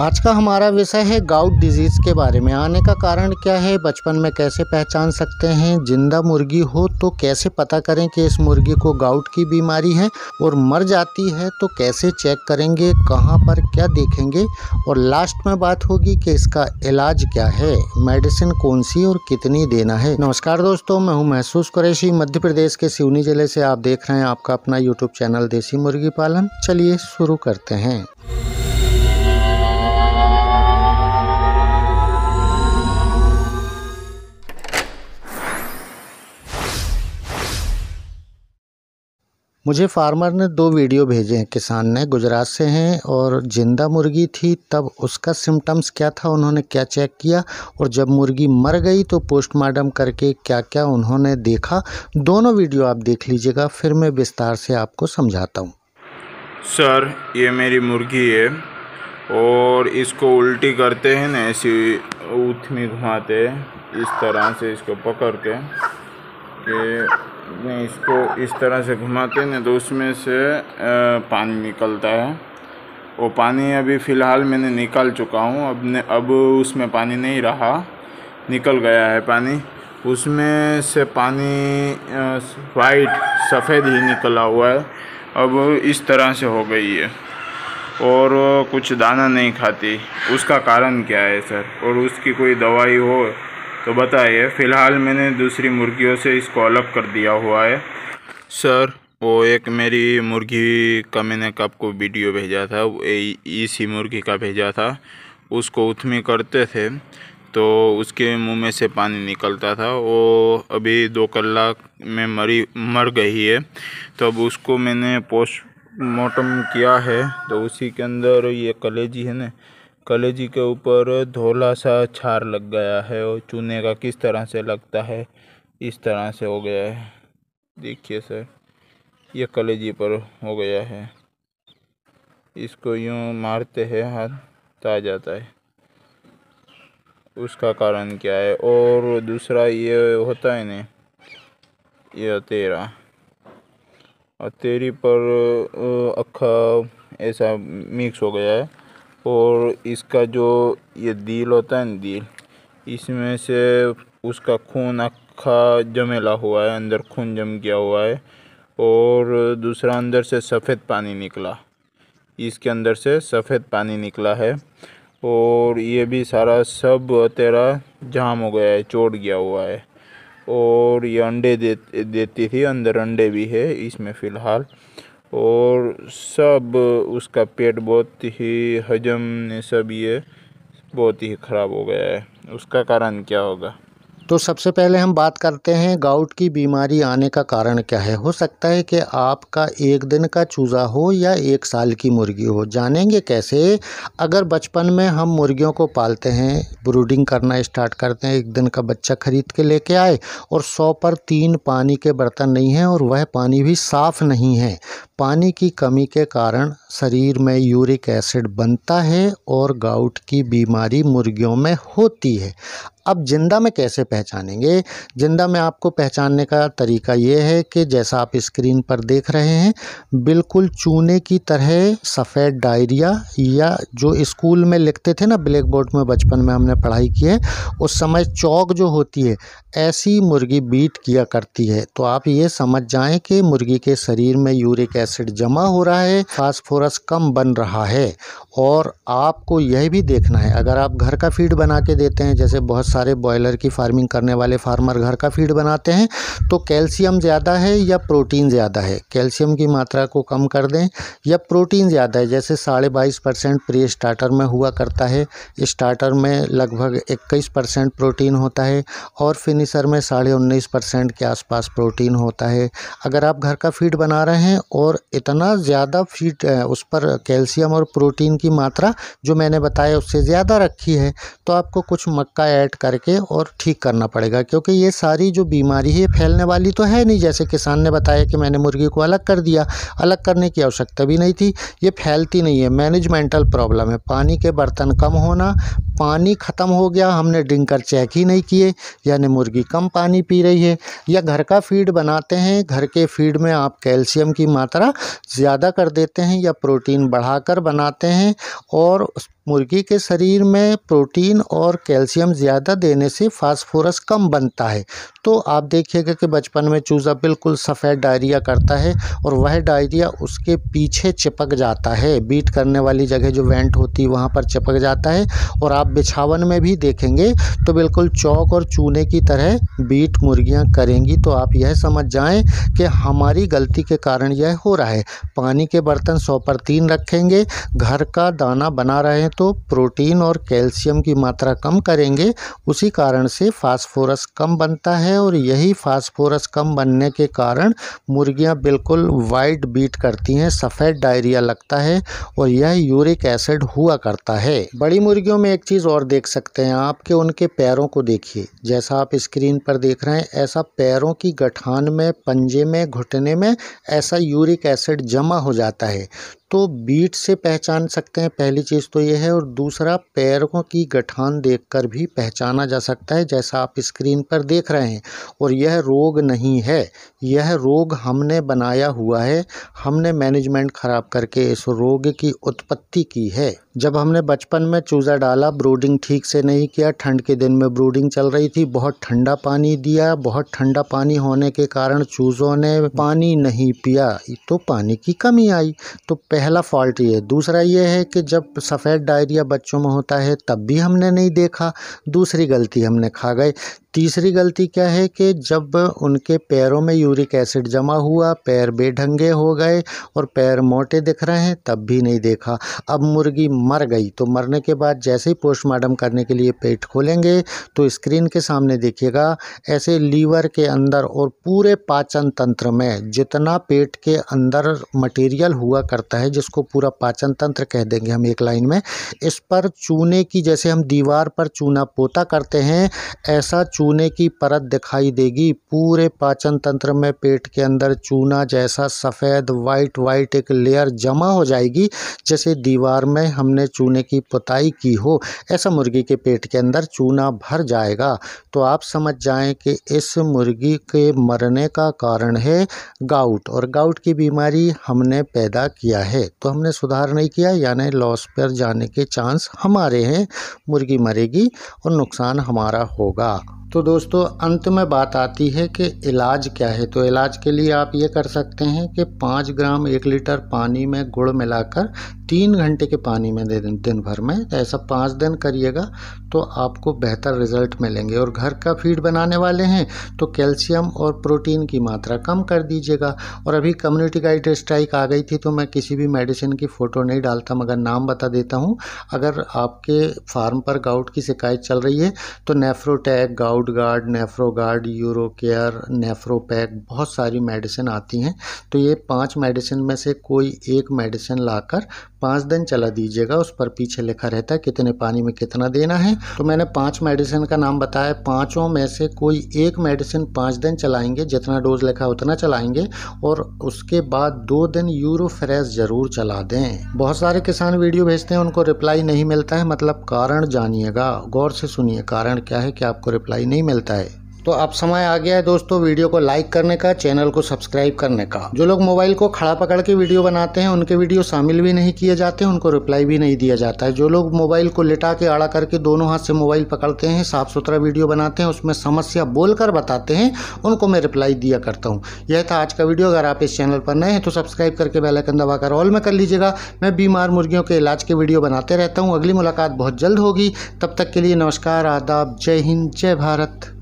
आज का हमारा विषय है गाउट डिजीज़ के बारे में आने का कारण क्या है बचपन में कैसे पहचान सकते हैं जिंदा मुर्गी हो तो कैसे पता करें कि इस मुर्गी को गाउट की बीमारी है और मर जाती है तो कैसे चेक करेंगे कहां पर क्या देखेंगे और लास्ट में बात होगी कि इसका इलाज क्या है मेडिसिन कौन सी और कितनी देना है नमस्कार दोस्तों मैं हूँ महसूस कुरैशी मध्य प्रदेश के सिवनी जिले से आप देख रहे हैं आपका अपना यूट्यूब चैनल देसी मुर्गी पालन चलिए शुरू करते हैं मुझे फार्मर ने दो वीडियो भेजे हैं किसान ने गुजरात से हैं और ज़िंदा मुर्गी थी तब उसका सिम्टम्स क्या था उन्होंने क्या चेक किया और जब मुर्गी मर गई तो पोस्टमार्टम करके क्या क्या उन्होंने देखा दोनों वीडियो आप देख लीजिएगा फिर मैं विस्तार से आपको समझाता हूँ सर ये मेरी मुर्गी है और इसको उल्टी करते हैं ना ऐसी उथमी में घुमाते इस तरह से इसको पकड़ के इसको इस तरह से घुमाते हैं तो उसमें से पानी निकलता है वो पानी अभी फ़िलहाल मैंने निकाल चुका हूँ अब ने अब उसमें पानी नहीं रहा निकल गया है पानी उसमें से पानी वाइट सफ़ेद ही निकला हुआ है अब इस तरह से हो गई है और कुछ दाना नहीं खाती उसका कारण क्या है सर और उसकी कोई दवाई हो तो बताइए फ़िलहाल मैंने दूसरी मुर्गियों से इसको अलग कर दिया हुआ है सर वो एक मेरी मुर्गी का मैंने आपको वीडियो भेजा था इसी मुर्गी का भेजा था उसको उथमी करते थे तो उसके मुंह में से पानी निकलता था वो अभी दो कल्ला में मरी मर गई है तो अब उसको मैंने पोस्टमार्टम किया है तो उसी के अंदर ये कलेजी है ना कलेजी के ऊपर धोला सा छार लग गया है और चूने का किस तरह से लगता है इस तरह से हो गया है देखिए सर ये कलेजी पर हो गया है इसको यूँ मारते हैं हाथ ता जाता है उसका कारण क्या है और दूसरा ये होता है ना ये तेरा और तेरी पर अखा ऐसा मिक्स हो गया है और इसका जो ये दिल होता है ना दिल इसमें से उसका खून अक्खा जमेला हुआ है अंदर खून जम गया हुआ है और दूसरा अंदर से सफ़ेद पानी निकला इसके अंदर से सफ़ेद पानी निकला है और ये भी सारा सब तेरा जाम हो गया है चोट गया हुआ है और ये अंडे दे देती थी अंदर अंडे भी है इसमें फ़िलहाल और सब उसका पेट बहुत ही हजम सब ये बहुत ही ख़राब हो गया है उसका कारण क्या होगा तो सबसे पहले हम बात करते हैं गाउट की बीमारी आने का कारण क्या है हो सकता है कि आपका एक दिन का चूज़ा हो या एक साल की मुर्गी हो जानेंगे कैसे अगर बचपन में हम मुर्गियों को पालते हैं ब्रूडिंग करना स्टार्ट करते हैं एक दिन का बच्चा ख़रीद के लेके आए और सौ पर तीन पानी के बर्तन नहीं हैं और वह पानी भी साफ़ नहीं है पानी की कमी के कारण शरीर में यूरिक एसिड बनता है और गाउट की बीमारी मुर्गियों में होती है अब जिंदा में कैसे पहचानेंगे जिंदा में आपको पहचानने का तरीका यह है कि जैसा आप स्क्रीन पर देख रहे हैं बिल्कुल चूने की तरह सफ़ेद डायरिया या जो स्कूल में लिखते थे ना ब्लैक बोर्ड में बचपन में हमने पढ़ाई की है उस समय चौक जो होती है ऐसी मुर्गी बीट किया करती है तो आप ये समझ जाएं कि मुर्गी के शरीर में यूरिक एसिड जमा हो रहा है फास्फोरस कम बन रहा है और आपको यह भी देखना है अगर आप घर का फीड बना के देते हैं जैसे बहुत सारे बॉयलर की फार्मिंग करने वाले फार्मर घर का फीड बनाते हैं तो कैल्शियम ज़्यादा है या प्रोटीन ज़्यादा है कैल्शियम की मात्रा को कम कर दें या प्रोटीन ज़्यादा है जैसे साढ़े बाईस परसेंट प्री स्टार्टर में हुआ करता है स्टार्टर में लगभग इक्कीस परसेंट प्रोटीन होता है और फिनिशर में साढ़े उन्नीस परसेंट के आसपास प्रोटीन होता है अगर आप घर का फीड बना रहे हैं और इतना ज़्यादा फीड उस पर कैल्शियम और प्रोटीन की की मात्रा जो मैंने बताया उससे ज़्यादा रखी है तो आपको कुछ मक्का ऐड करके और ठीक करना पड़ेगा क्योंकि ये सारी जो बीमारी है फैलने वाली तो है नहीं जैसे किसान ने बताया कि मैंने मुर्गी को अलग कर दिया अलग करने की आवश्यकता भी नहीं थी ये फैलती नहीं है मैनेजमेंटल प्रॉब्लम है पानी के बर्तन कम होना पानी ख़त्म हो गया हमने ड्रिंकर चेक ही नहीं किए यानी मुर्गी कम पानी पी रही है या घर का फीड बनाते हैं घर के फीड में आप कैल्शियम की मात्रा ज़्यादा कर देते हैं या प्रोटीन बढ़ाकर बनाते हैं और उस मुर्गी के शरीर में प्रोटीन और कैल्शियम ज़्यादा देने से फास्फोरस कम बनता है तो आप देखिएगा कि बचपन में चूज़ा बिल्कुल सफ़ेद डायरिया करता है और वह डायरिया उसके पीछे चिपक जाता है बीट करने वाली जगह जो वेंट होती है वहाँ पर चिपक जाता है और आप बिछावन में भी देखेंगे तो बिल्कुल चौक और चूने की तरह बीट मुर्गियाँ करेंगी तो आप यह समझ जाएँ कि हमारी गलती के कारण यह हो रहा है पानी के बर्तन सौ पर तीन रखेंगे घर का दाना बना रहे हैं तो प्रोटीन और कैल्शियम की मात्रा कम करेंगे उसी कारण से फास्फोरस कम बनता है और यही फास्फोरस कम बनने के कारण मुर्गियां बिल्कुल वाइट बीट करती हैं सफ़ेद डायरिया लगता है और यह यूरिक एसिड हुआ करता है बड़ी मुर्गियों में एक चीज़ और देख सकते हैं आप कि उनके पैरों को देखिए जैसा आप स्क्रीन पर देख रहे हैं ऐसा पैरों की गठान में पंजे में घुटने में ऐसा यूरिक एसिड जमा हो जाता है तो बीट से पहचान सकते हैं पहली चीज़ तो ये है और दूसरा पैरों की गठान देखकर भी पहचाना जा सकता है जैसा आप स्क्रीन पर देख रहे हैं और यह रोग नहीं है यह रोग हमने बनाया हुआ है हमने मैनेजमेंट ख़राब करके इस रोग की उत्पत्ति की है जब हमने बचपन में चूज़ा डाला ब्रूडिंग ठीक से नहीं किया ठंड के दिन में ब्रूडिंग चल रही थी बहुत ठंडा पानी दिया बहुत ठंडा पानी होने के कारण चूज़ों ने पानी नहीं पिया तो पानी की कमी आई तो पहला फॉल्ट ये दूसरा ये है कि जब सफ़ेद डायरिया बच्चों में होता है तब भी हमने नहीं देखा दूसरी गलती हमने खा गए तीसरी गलती क्या है कि जब उनके पैरों में यूरिक एसिड जमा हुआ पैर बेढंगे हो गए और पैर मोटे दिख रहे हैं तब भी नहीं देखा अब मुर्गी मर गई तो मरने के बाद जैसे ही पोस्टमार्टम करने के लिए पेट खोलेंगे तो स्क्रीन के सामने देखिएगा ऐसे लीवर के अंदर और पूरे पाचन तंत्र में जितना पेट के अंदर मटेरियल हुआ करता है जिसको पूरा पाचन तंत्र कह देंगे हम एक लाइन में इस पर चूने की जैसे हम दीवार पर चूना पोता करते हैं ऐसा चूने की परत दिखाई देगी पूरे पाचन तंत्र में पेट के अंदर चूना जैसा सफ़ेद वाइट वाइट एक लेयर जमा हो जाएगी जैसे दीवार में हमने चूने की पुताई की हो ऐसा मुर्गी के पेट के अंदर चूना भर जाएगा तो आप समझ जाएं कि इस मुर्गी के मरने का कारण है गाउट और गाउट की बीमारी हमने पैदा किया है तो हमने सुधार नहीं किया यानी लॉस पर जाने के चांस हमारे हैं मुर्गी मरेगी और नुकसान हमारा होगा तो दोस्तों अंत में बात आती है कि इलाज क्या है तो इलाज के लिए आप ये कर सकते हैं कि पाँच ग्राम एक लीटर पानी में गुड़ मिलाकर तीन घंटे के पानी में दे दिन दिन भर में ऐसा पाँच दिन करिएगा तो आपको बेहतर रिजल्ट मिलेंगे और घर का फीड बनाने वाले हैं तो कैल्शियम और प्रोटीन की मात्रा कम कर दीजिएगा और अभी कम्युनिटी गाइड स्ट्राइक आ गई थी तो मैं किसी भी मेडिसिन की फ़ोटो नहीं डालता मगर नाम बता देता हूँ अगर आपके फार्म पर गाउट की शिकायत चल रही है तो Nephrotec gout guard Nephroguard Uro care Nephropack बहुत सारी मेडिसिन आती हैं तो ये पाँच मेडिसिन में से कोई एक मेडिसिन लाकर पाँच दिन चला दीजिएगा उस पर पीछे लिखा रहता है कितने पानी में कितना देना है तो मैंने पांच मेडिसिन का नाम बताया पांचों में से कोई एक मेडिसिन पाँच दिन चलाएंगे जितना डोज लिखा उतना चलाएंगे और उसके बाद दो दिन यूरो ज़रूर चला दें बहुत सारे किसान वीडियो भेजते हैं उनको रिप्लाई नहीं मिलता है मतलब कारण जानिएगा गौर से सुनिए कारण क्या है कि आपको रिप्लाई नहीं मिलता है तो अब समय आ गया है दोस्तों वीडियो को लाइक करने का चैनल को सब्सक्राइब करने का जो लोग मोबाइल को खड़ा पकड़ के वीडियो बनाते हैं उनके वीडियो शामिल भी नहीं किए जाते उनको रिप्लाई भी नहीं दिया जाता है जो लोग मोबाइल को लिटा के आड़ा करके दोनों हाथ से मोबाइल पकड़ते हैं साफ सुथरा वीडियो बनाते हैं उसमें समस्या बोल कर बताते हैं उनको मैं रिप्लाई दिया करता हूँ यह था आज का वीडियो अगर आप इस चैनल पर नए हैं तो सब्सक्राइब करके बेलाइकन दबाकर ऑल में कर लीजिएगा मैं बीमार मुर्गियों के इलाज के वीडियो बनाते रहता हूँ अगली मुलाकात बहुत जल्द होगी तब तक के लिए नमस्कार आदाब जय हिंद जय भारत